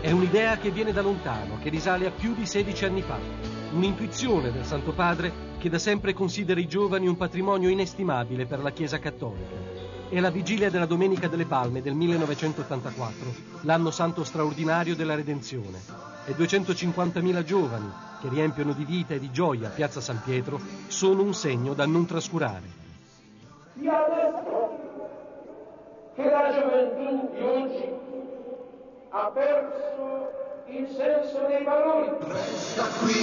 È un'idea che viene da lontano, che risale a più di 16 anni fa. Un'intuizione del Santo Padre che da sempre considera i giovani un patrimonio inestimabile per la Chiesa Cattolica. È la vigilia della Domenica delle Palme del 1984, l'anno santo straordinario della Redenzione. E 250.000 giovani, che riempiono di vita e di gioia Piazza San Pietro, sono un segno da non trascurare. Io adesso che la gioventù di oggi ha perso il senso dei valori. Resta qui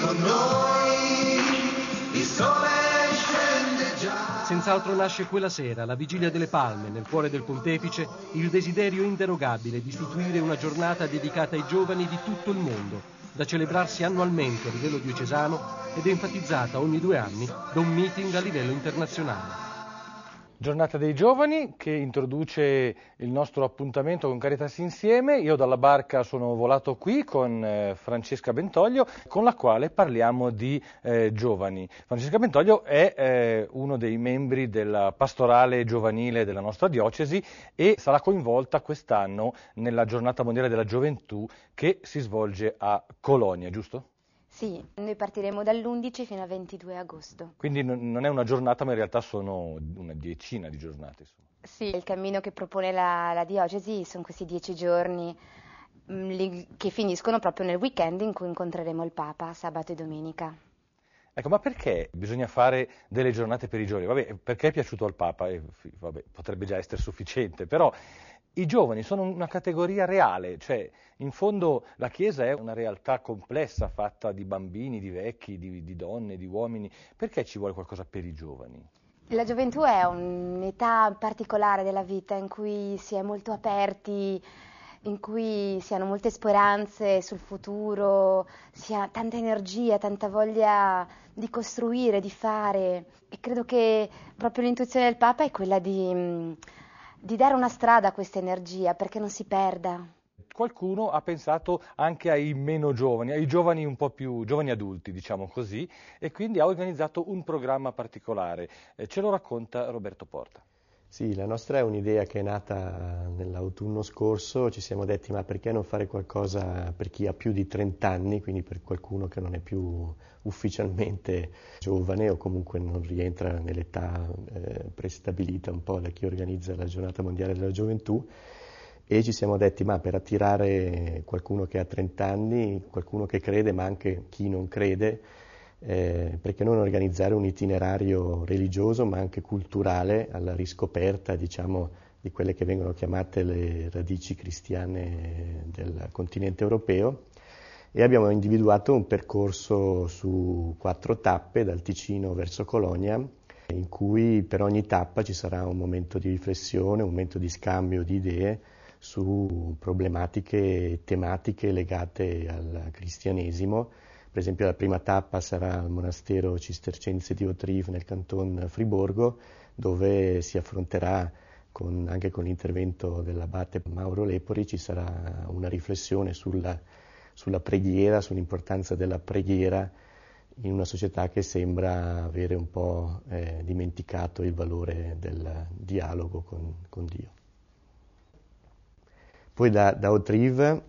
con noi, il sole scende già. Senz'altro nasce quella sera, la vigilia delle palme, nel cuore del pontefice, il desiderio inderogabile di istituire una giornata dedicata ai giovani di tutto il mondo da celebrarsi annualmente a livello diocesano ed enfatizzata ogni due anni da un meeting a livello internazionale. Giornata dei giovani che introduce il nostro appuntamento con Caritas Insieme. Io dalla barca sono volato qui con eh, Francesca Bentoglio con la quale parliamo di eh, giovani. Francesca Bentoglio è eh, uno dei membri della pastorale giovanile della nostra diocesi e sarà coinvolta quest'anno nella giornata mondiale della gioventù che si svolge a Colonia, giusto? Sì, noi partiremo dall'11 fino al 22 agosto. Quindi non è una giornata, ma in realtà sono una decina di giornate. Insomma. Sì, il cammino che propone la, la diocesi sono questi dieci giorni mh, mm, che finiscono proprio nel weekend in cui incontreremo il Papa, sabato e domenica. Ecco, ma perché bisogna fare delle giornate per i giorni? Vabbè, perché è piaciuto al Papa? Eh, vabbè, potrebbe già essere sufficiente, però i giovani sono una categoria reale, cioè in fondo la Chiesa è una realtà complessa fatta di bambini, di vecchi, di, di donne, di uomini. Perché ci vuole qualcosa per i giovani? La gioventù è un'età particolare della vita in cui si è molto aperti, in cui si hanno molte speranze sul futuro, si ha tanta energia, tanta voglia di costruire, di fare. E credo che proprio l'intuizione del Papa è quella di mm, di dare una strada a questa energia perché non si perda. Qualcuno ha pensato anche ai meno giovani, ai giovani un po' più giovani adulti, diciamo così, e quindi ha organizzato un programma particolare. Eh, ce lo racconta Roberto Porta. Sì, la nostra è un'idea che è nata nell'autunno scorso, ci siamo detti ma perché non fare qualcosa per chi ha più di 30 anni, quindi per qualcuno che non è più ufficialmente giovane o comunque non rientra nell'età eh, prestabilita un po' da chi organizza la giornata mondiale della gioventù e ci siamo detti ma per attirare qualcuno che ha 30 anni, qualcuno che crede ma anche chi non crede, eh, perché non organizzare un itinerario religioso ma anche culturale alla riscoperta diciamo, di quelle che vengono chiamate le radici cristiane del continente europeo e abbiamo individuato un percorso su quattro tappe dal Ticino verso Colonia in cui per ogni tappa ci sarà un momento di riflessione, un momento di scambio di idee su problematiche tematiche legate al cristianesimo per esempio la prima tappa sarà al monastero cistercense di Otriv nel canton Friborgo, dove si affronterà con, anche con l'intervento dell'abate Mauro Lepori, ci sarà una riflessione sulla, sulla preghiera, sull'importanza della preghiera in una società che sembra avere un po' eh, dimenticato il valore del dialogo con, con Dio. Poi da, da Otriv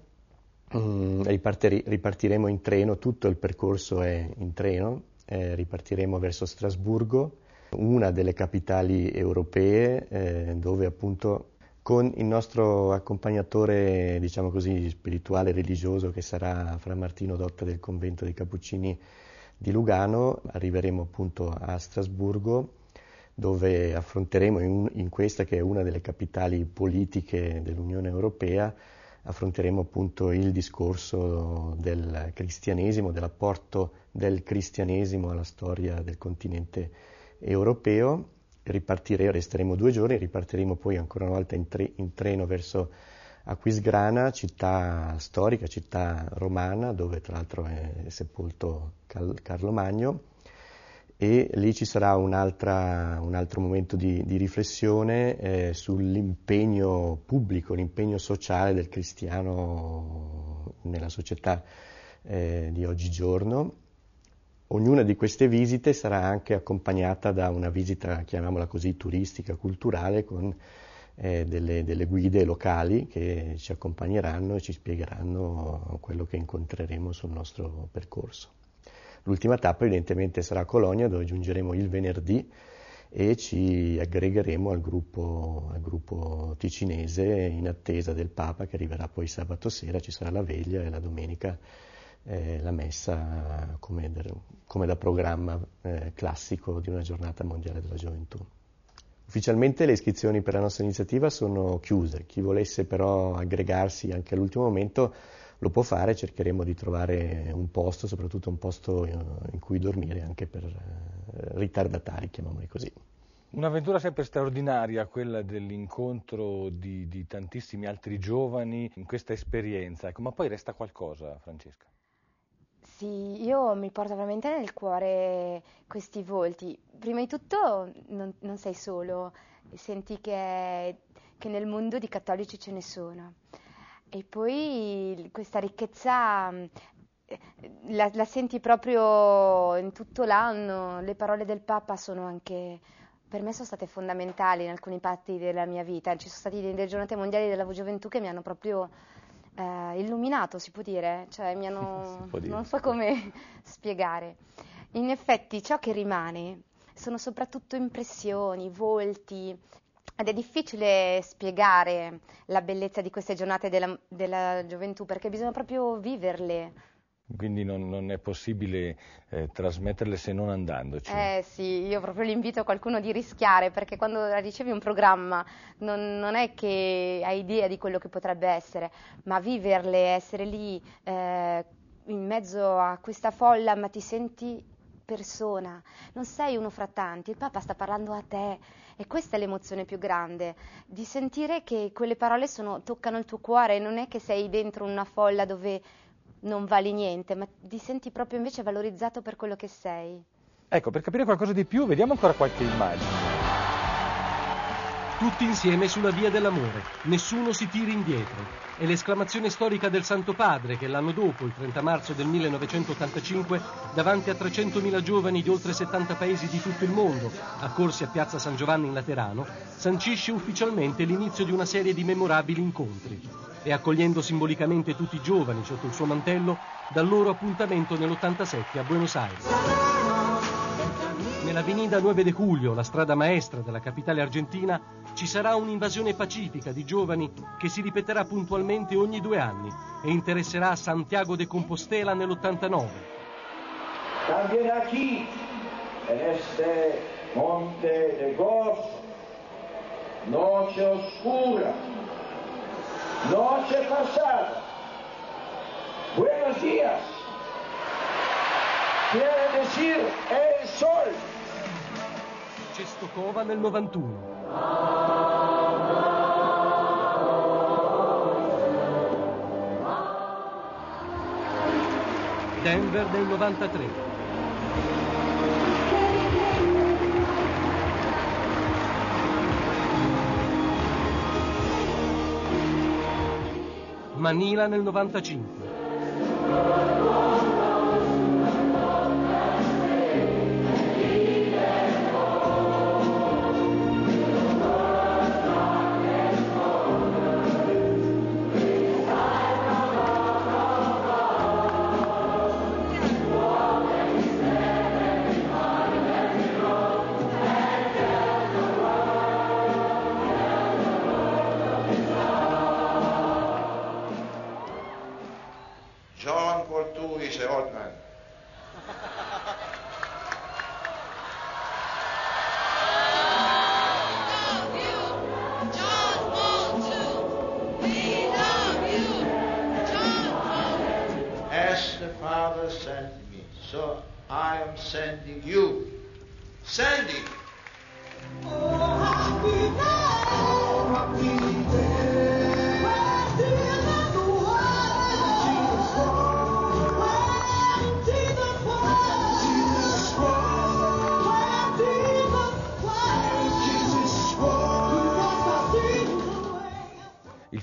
Mm, ripartire, ripartiremo in treno, tutto il percorso è in treno, eh, ripartiremo verso Strasburgo, una delle capitali europee eh, dove appunto con il nostro accompagnatore, diciamo così, spirituale, religioso che sarà Fra Martino Dotta del convento dei Cappuccini di Lugano, arriveremo appunto a Strasburgo dove affronteremo in, in questa che è una delle capitali politiche dell'Unione Europea affronteremo appunto il discorso del cristianesimo, dell'apporto del cristianesimo alla storia del continente europeo. Ripartire, resteremo due giorni, ripartiremo poi ancora una volta in, tre, in treno verso Aquisgrana, città storica, città romana, dove tra l'altro è sepolto Carlo Magno e lì ci sarà un, altro momento di, di riflessione eh, sull'impegno pubblico, l'impegno sociale del cristiano nella società eh, di oggigiorno. Ognuna di queste visite sarà anche accompagnata da una visita, chiamiamola così, turistica, culturale, con eh, delle, delle guide locali che ci accompagneranno e ci spiegheranno quello che incontreremo sul nostro percorso. L'ultima tappa evidentemente sarà a Colonia dove giungeremo il venerdì e ci aggregheremo al gruppo, al gruppo ticinese in attesa del Papa che arriverà poi sabato sera, ci sarà la veglia e la domenica eh, la messa come, come da programma eh, classico di una giornata mondiale della gioventù. Ufficialmente le iscrizioni per la nostra iniziativa sono chiuse, chi volesse però aggregarsi anche all'ultimo momento lo può fare, cercheremo di trovare un posto, soprattutto un posto eh, in cui dormire anche per eh, ritardatari, chiamiamoli così. Un'avventura sempre straordinaria, quella dell'incontro di, di, tantissimi altri giovani in questa esperienza, ecco, ma poi resta qualcosa, Francesca. Sì, io mi porto veramente nel cuore questi volti. Prima di tutto non, non sei solo, senti che, che nel mondo di cattolici ce ne sono. E poi questa ricchezza la, la, senti proprio in tutto l'anno. Le parole del Papa sono anche, per me sono state fondamentali in alcuni parti della mia vita. Ci sono state delle giornate mondiali della gioventù che mi hanno proprio eh, illuminato, si può dire? Cioè, mi hanno, dire, non so come spiegare. In effetti, ciò che rimane sono soprattutto impressioni, volti, ed è difficile spiegare la bellezza di queste giornate della, della gioventù perché bisogna proprio viverle. Quindi non, non è possibile eh, trasmetterle se non andandoci. Eh sì, io proprio l'invito a qualcuno di rischiare perché quando ricevi un programma non, non, è che hai idea di quello che potrebbe essere, ma viverle, essere lì eh, in mezzo a questa folla, ma ti senti persona, non sei uno fra tanti, il Papa sta parlando a te e questa è l'emozione più grande, di sentire che quelle parole sono, toccano il tuo cuore, non è che sei dentro una folla dove non vali niente, ma ti senti proprio invece valorizzato per quello che sei. Ecco, per capire qualcosa di più, vediamo ancora qualche immagine. Tutti insieme sulla via dell'amore, nessuno si tiri indietro. È l'esclamazione storica del Santo Padre che l'anno dopo, il 30 marzo del 1985, davanti a 300.000 giovani di oltre 70 paesi di tutto il mondo, accorsi a Piazza San Giovanni in Laterano, sancisce ufficialmente l'inizio di una serie di memorabili incontri e accogliendo simbolicamente tutti i giovani sotto il suo mantello dal loro appuntamento nell'87 a Buenos Aires nell'Avenida 9 de Julio, la strada maestra della capitale argentina, ci sarà un'invasione pacifica di giovani che si ripeterà puntualmente ogni due anni e interesserà Santiago de Compostela nell'89. También aquí, en este monte de gozo, noche oscura, noche pasada, buenos días, quiere decir el sol. Cestocova nel 91. Denver del 93. Manila nel 95.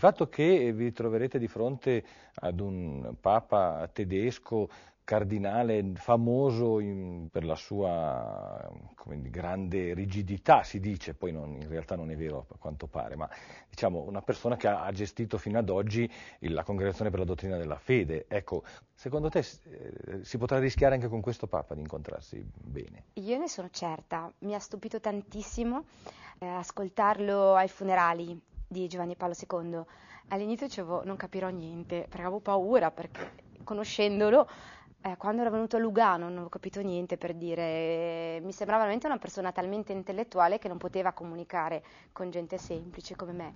fatto che vi troverete di fronte ad un papa tedesco cardinale famoso in, per la sua dire, grande rigidità, si dice, poi non, in realtà non è vero a quanto pare, ma diciamo una persona che ha, ha gestito fino ad oggi il, la Congregazione per la Dottrina della Fede. Ecco, secondo te eh, si potrà rischiare anche con questo Papa di incontrarsi bene? Io ne sono certa, mi ha stupito tantissimo eh, ascoltarlo ai funerali di Giovanni Paolo II. All'inizio dicevo non capirò niente, perché avevo paura, perché conoscendolo, eh, quando era venuto a Lugano non ho capito niente per dire, eh, mi sembrava veramente una persona talmente intellettuale che non poteva comunicare con gente semplice come me.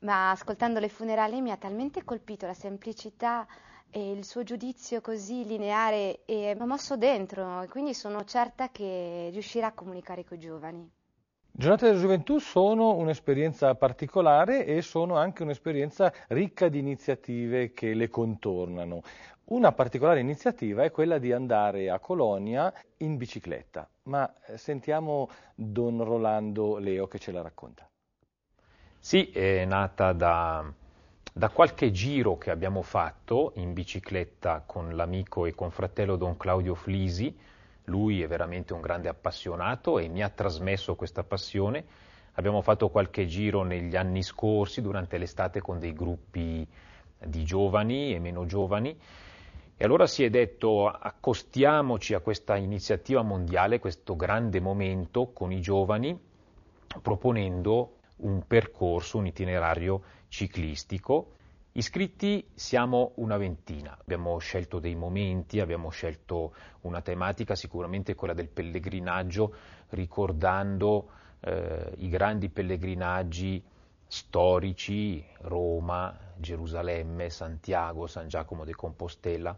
Ma ascoltando le funerali mi ha talmente colpito la semplicità e il suo giudizio così lineare e mi ha mosso dentro, quindi sono certa che riuscirà a comunicare con i giovani. Giornate della gioventù sono un'esperienza particolare e sono anche un'esperienza ricca di iniziative che le contornano. Una particolare iniziativa è quella di andare a Colonia in bicicletta, ma eh, sentiamo Don Rolando Leo che ce la racconta. Sì, è nata da, da qualche giro che abbiamo fatto in bicicletta con l'amico e confratello Don Claudio Flisi, lui è veramente un grande appassionato e mi ha trasmesso questa passione. Abbiamo fatto qualche giro negli anni scorsi, durante l'estate, con dei gruppi di giovani e meno giovani. E allora si è detto accostiamoci a questa iniziativa mondiale, questo grande momento con i giovani, proponendo un percorso, un itinerario ciclistico Iscritti siamo una ventina, abbiamo scelto dei momenti, abbiamo scelto una tematica, sicuramente quella del pellegrinaggio, ricordando eh, i grandi pellegrinaggi storici, Roma, Gerusalemme, Santiago, San Giacomo de Compostela,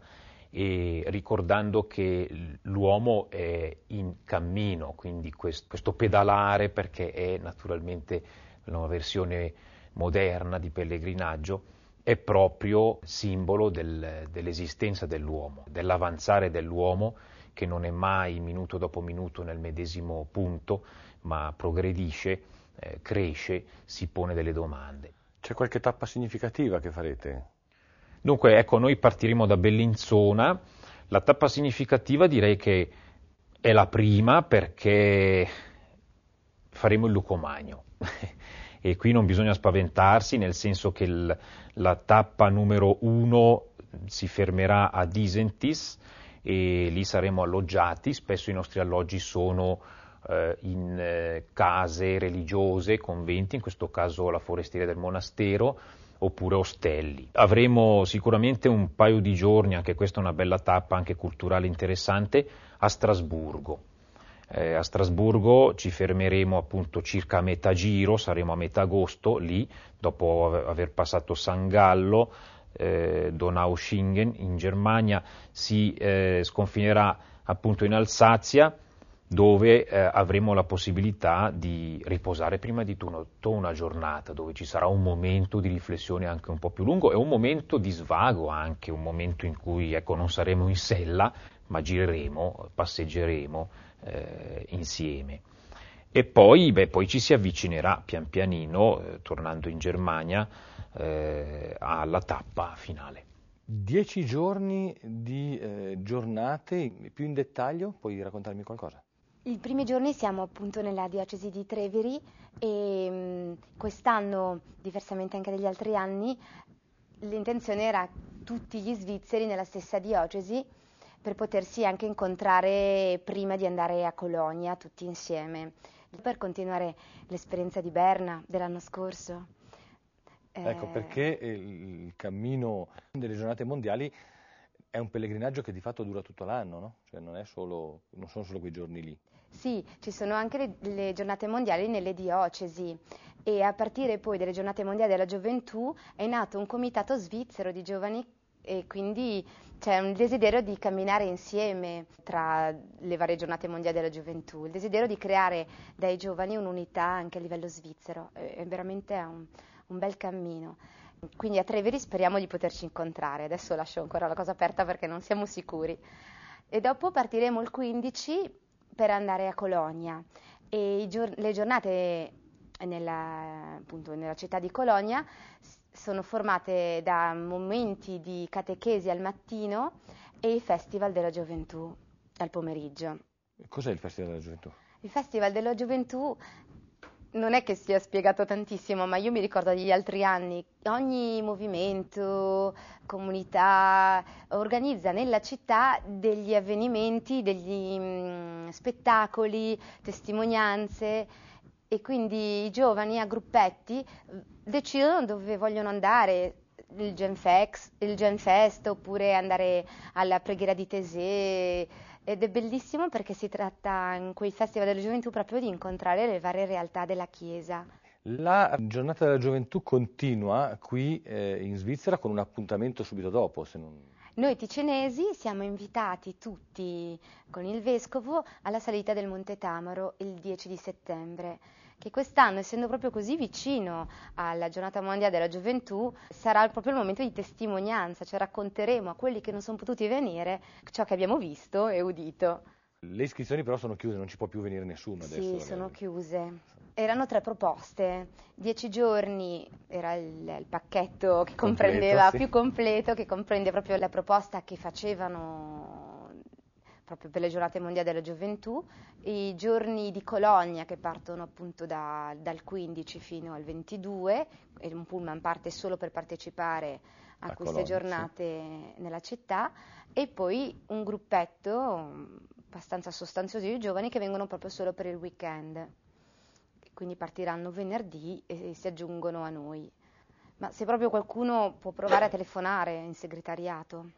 e ricordando che l'uomo è in cammino, quindi questo, questo pedalare, perché è naturalmente una versione moderna di pellegrinaggio, è proprio simbolo del, dell'esistenza dell'uomo, dell'avanzare dell'uomo che non è mai minuto dopo minuto nel medesimo punto, ma progredisce, eh, cresce, si pone delle domande. C'è qualche tappa significativa che farete? Dunque, ecco, noi partiremo da Bellinzona. La tappa significativa direi che è la prima perché faremo il Lucomagno. e qui non bisogna spaventarsi nel senso che il, la tappa numero uno si fermerà a Disentis e lì saremo alloggiati, spesso i nostri alloggi sono eh, in eh, case religiose, conventi, in questo caso la forestiera del monastero, oppure ostelli. Avremo sicuramente un paio di giorni, anche questa è una bella tappa, anche culturale interessante, a Strasburgo eh, a Strasburgo, ci fermeremo appunto circa a metà giro, saremo a metà agosto lì, dopo aver passato San Gallo, eh, Schingen in Germania, si eh, sconfinerà appunto in Alsazia dove eh, avremo la possibilità di riposare prima di tutto una giornata, dove ci sarà un momento di riflessione anche un po' più lungo e un momento di svago anche, un momento in cui ecco, non saremo in sella, ma gireremo, passeggeremo, eh, insieme. E poi, beh, poi, ci si avvicinerà pian pianino, eh, tornando in Germania, eh, alla tappa finale. Dieci giorni di eh, giornate, più in dettaglio, puoi raccontarmi qualcosa? I primi giorni siamo appunto nella diocesi di Treveri e mm, quest'anno, diversamente anche dagli altri anni, l'intenzione era tutti gli svizzeri nella stessa diocesi per potersi anche incontrare prima di andare a Colonia tutti insieme, per continuare l'esperienza di Berna dell'anno scorso. Ecco eh, perché il cammino delle giornate mondiali è un pellegrinaggio che di fatto dura tutto l'anno, no? cioè non, solo, non, sono solo quei giorni lì. Sì, ci sono anche le, le, giornate mondiali nelle diocesi e a partire poi delle giornate mondiali della gioventù è nato un comitato svizzero di giovani e quindi c'è un desiderio di camminare insieme tra le varie giornate mondiali della gioventù, il desiderio di creare dai giovani un'unità anche a livello svizzero, è veramente un, un bel cammino. Quindi a Treveri speriamo di poterci incontrare, adesso lascio ancora la cosa aperta perché non siamo sicuri. E dopo partiremo il 15 per andare a Colonia e gior- le giornate nella, appunto, nella città di Colonia sono formate da momenti di catechesi al mattino e il festival della gioventù al pomeriggio. Cos'è il festival della gioventù? Il festival della gioventù non è che sia spiegato tantissimo, ma io mi ricordo degli altri anni, ogni movimento, comunità organizza nella città degli avvenimenti, degli mh, mm, spettacoli, testimonianze e quindi i giovani a gruppetti decidono dove vogliono andare, il Genfest, il Genfest oppure andare alla preghiera di Tese. ed è bellissimo perché si tratta in quel Festival della Gioventù proprio di incontrare le varie realtà della Chiesa. La giornata della gioventù continua qui eh, in Svizzera con un appuntamento subito dopo. Non... Noi ticinesi siamo invitati tutti con il Vescovo alla salita del Monte Tamaro il 10 di settembre che quest'anno, essendo proprio così vicino alla giornata mondiale della gioventù, sarà proprio il momento di testimonianza, cioè racconteremo a quelli che non sono potuti venire ciò che abbiamo visto e udito. Le iscrizioni però sono chiuse, non ci può più venire nessuno adesso. Sì, sono chiuse. Erano tre proposte, dieci giorni era il, il pacchetto che completo, comprendeva sì. più completo, che comprende proprio la proposta che facevano proprio per le giornate mondiali della gioventù, i giorni di Colonia che partono appunto da, dal 15 fino al 22 e un pullman parte solo per partecipare a, a queste Colonia, giornate sì. nella città e poi un gruppetto mm, abbastanza sostanzioso di giovani che vengono proprio solo per il weekend, quindi partiranno venerdì e, e si aggiungono a noi. Ma se proprio qualcuno può provare a telefonare in segretariato.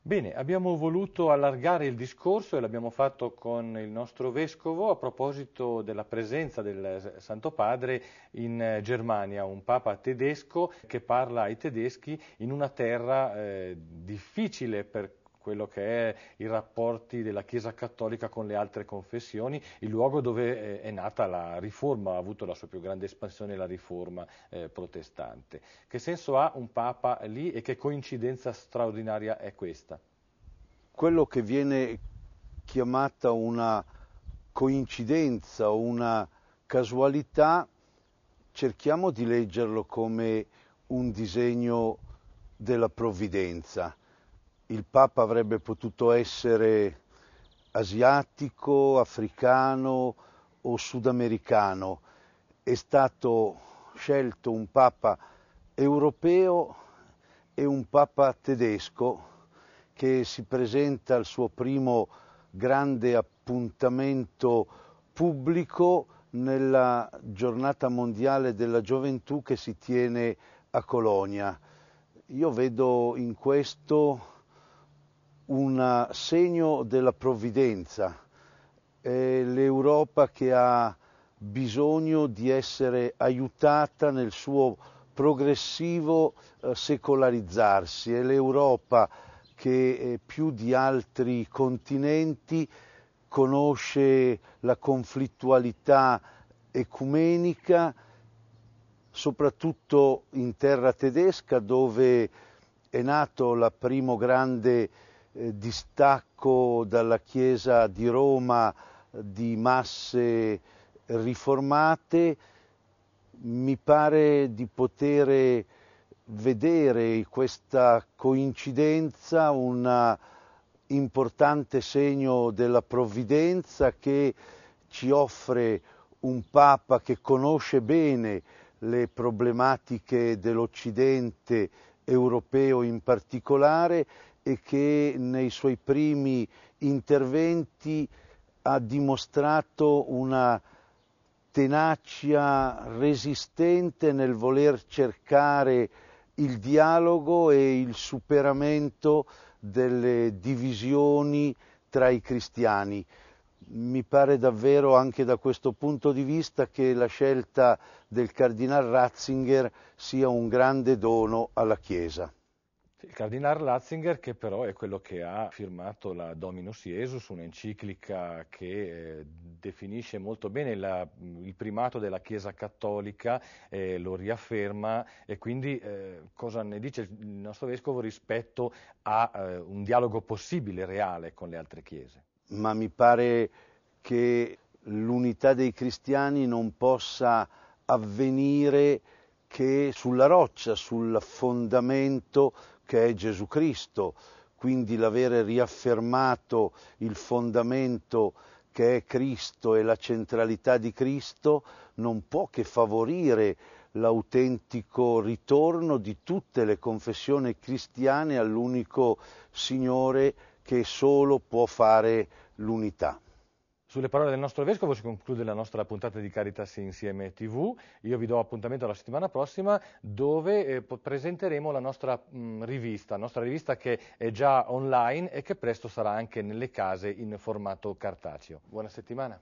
Bene, abbiamo voluto allargare il discorso e l'abbiamo fatto con il nostro vescovo a proposito della presenza del Santo Padre in eh, Germania, un papa tedesco che parla ai tedeschi in una terra eh, difficile per quello che è i rapporti della Chiesa Cattolica con le altre confessioni, il luogo dove eh, è nata la Riforma, ha avuto la sua più grande espansione la Riforma eh, protestante. Che senso ha un Papa lì e che coincidenza straordinaria è questa? Quello che viene chiamata una coincidenza, una casualità, cerchiamo di leggerlo come un disegno della provvidenza il Papa avrebbe potuto essere asiatico, africano o sudamericano. È stato scelto un Papa europeo e un Papa tedesco che si presenta al suo primo grande appuntamento pubblico nella giornata mondiale della gioventù che si tiene a Colonia. Io vedo in questo un segno della provvidenza, è l'Europa che ha bisogno di essere aiutata nel suo progressivo eh, secolarizzarsi, è l'Europa che eh, più di altri continenti conosce la conflittualità ecumenica, soprattutto in terra tedesca dove è nato la primo grande eh, distacco dalla Chiesa di Roma eh, di masse riformate, mi pare di poter vedere questa coincidenza, un importante segno della provvidenza che ci offre un Papa che conosce bene le problematiche dell'Occidente europeo in particolare e che nei suoi primi interventi ha dimostrato una tenacia resistente nel voler cercare il dialogo e il superamento delle divisioni tra i cristiani. Mi pare davvero anche da questo punto di vista che la scelta del cardinal Ratzinger sia un grande dono alla Chiesa. Il cardinale Ratzinger, che però è quello che ha firmato la Dominus Jesus, un'enciclica che eh, definisce molto bene la, il primato della Chiesa cattolica, eh, lo riafferma e quindi eh, cosa ne dice il nostro vescovo rispetto a eh, un dialogo possibile, reale, con le altre Chiese? Ma mi pare che l'unità dei cristiani non possa avvenire che sulla roccia, sul fondamento che è Gesù Cristo, quindi l'avere riaffermato il fondamento che è Cristo e la centralità di Cristo non può che favorire l'autentico ritorno di tutte le confessioni cristiane all'unico Signore che solo può fare l'unità. Sulle parole del nostro Vescovo si conclude la nostra puntata di Caritas Insieme TV. Io vi do appuntamento alla settimana prossima dove eh, presenteremo la nostra mh, mm, rivista, la nostra rivista che è già online e che presto sarà anche nelle case in formato cartaceo. Buona settimana.